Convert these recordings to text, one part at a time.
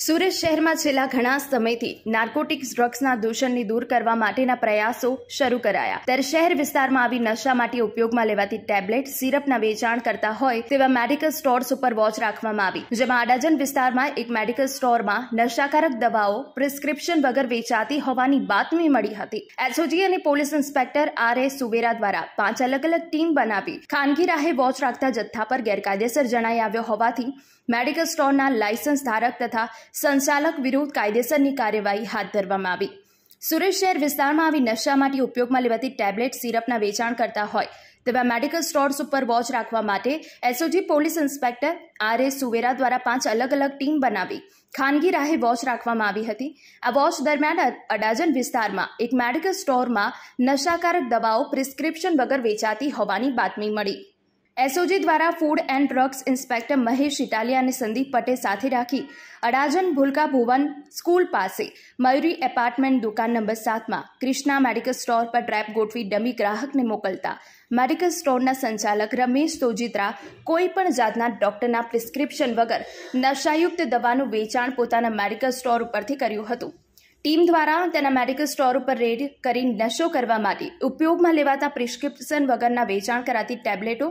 સુરત શહેરમાં છેલ્લા ઘણા સમયથી નાર્કોટિક્સ ડ્રગ્સના દૂષણને દૂર કરવા માટેના પ્રયાસો શરૂ કરાયા ત્યારે શહેર વિસ્તારમાં આવી નશા માટે ઉપયોગમાં લેવાતી ટેબ્લેટ સિરપના વેચાણ કરતા હોય તેવા મેડિકલ સ્ટોર્સ ઉપર વોચ રાખવામાં આવી જેમાં આડાજન વિસ્તારમાં એક મેડિકલ સ્ટોરમાં નશાકારક દવાઓ પ્રિસ્ક્રિપ્શન વગર વેચાતી હોવાની બાતમી મળી હતી એસઓજી અને police inspector R A Suvera દ્વારા પાંચ અલગ અલગ ટીમ બનાવી ખાનગી રાહે વોચ રાખતા જથ્થા પર ગેરકાયદેસર જણાઈ આવ્યો હોવાથી મેડિકલ સ્ટોરના લાયસન્સ ધારક તથા સંચાલક વિરુદ્ધ કાયદેસરની કાર્યવાહી હાથ ધરવામાં આવી સુરત શહેર વિસ્તારમાં આવી નશા માટે ઉપયોગમાં લેવાતી ટેબ્લેટ સિરપના વેચાણ કરતા હોય તેવા મેડિકલ સ્ટોર્સ ઉપર વોચ રાખવા માટે SOG police inspector R A Suvera દ્વારા પાંચ અલગ અલગ ટીમ બનાવી ખાનગી રાહે વોચ રાખવામાં આવી હતી આ વોચ દરમિયાન અડાજન વિસ્તારમાં એક મેડિકલ સ્ટોરમાં નશાકારક દવાઓ પ્રિસ્ક્રિપ્શન વગર વેચાતી હોવાની બાતમી મળી એસઓજી દ્વારા food and drugs inspector Mahesh Italiya અને સંદીપ પટેલ સાથે રાખી અડાજન ભૂલકા ભુવન સ્કૂલ પાસે મયુરી એપાર્ટમેન્ટ દુકાન નંબર સાતમાં ક્રિષ્ના મેડિકલ સ્ટોર પર ટ્રેપ ગોઠવી ડમી ગ્રાહકને મોકલતા મેડિકલ સ્ટોરના સંચાલક રમેશ તોજીત્રા કોઈપણ જાતના ડોક્ટરના પ્રિસ્ક્રિપ્શન વગર નશાયુક્ત દવાનું વેચાણ પોતાના મેડિકલ સ્ટોર ઉપરથી કર્યું હતું ટીમ દ્વારા તેના મેડિકલ સ્ટોર ઉપર રેડ કરી નશો કરવા માટે ઉપયોગમાં લેવાતા પ્રિસ્ક્રિપ્શન વગરના વેચાણ કરાતી ટેબ્લેટો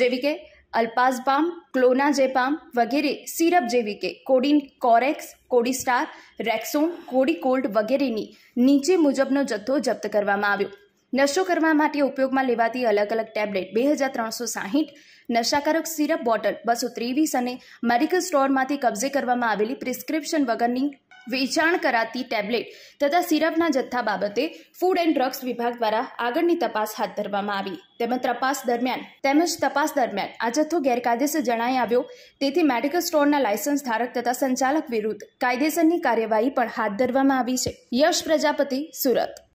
જેવી કે અલ્પાઝપામ ક્લોનાજેપામ વગેરે સિરપ જેવી કે કોડિન કોરેક્સ કોડિસ્ટાર રેક્સોન કોડિકોલ્ડ વગેરેની નીચે મુજબનો જથ્થો જપ્ત કરવામાં આવ્યો નશો કરવા માટે ઉપયોગમાં લેવાતી અલગ અલગ ટેબ્લેટ બે હજાર ત્રણસો સાહીઠ નશાકારક સિરપ બોટલ બસો ત્રેવીસ અને મેડિકલ સ્ટોરમાંથી કબજે કરવામાં આવેલી પ્રિસ્ક્રિપ્શન વગરની વેચાણ કરાતી ટેબ્લેટ તથા સિરપના જથ્થા બાબતે ફૂડ એન્ડ ડ્રગ્સ વિભાગ દ્વારા આગળની તપાસ હાથ ધરવામાં આવી તેમજ તપાસ દરમિયાન તેમજ તપાસ દરમિયાન આ જથ્થો ગેરકાયદેસર જણાઈ આવ્યો તેથી મેડિકલ સ્ટોરના લાયસન્સ ધારક તથા સંચાલક વિરુદ્ધ કાયદેસરની કાર્યવાહી પણ હાથ ધરવામાં આવી છે યશ પ્રજાપતિ સુરત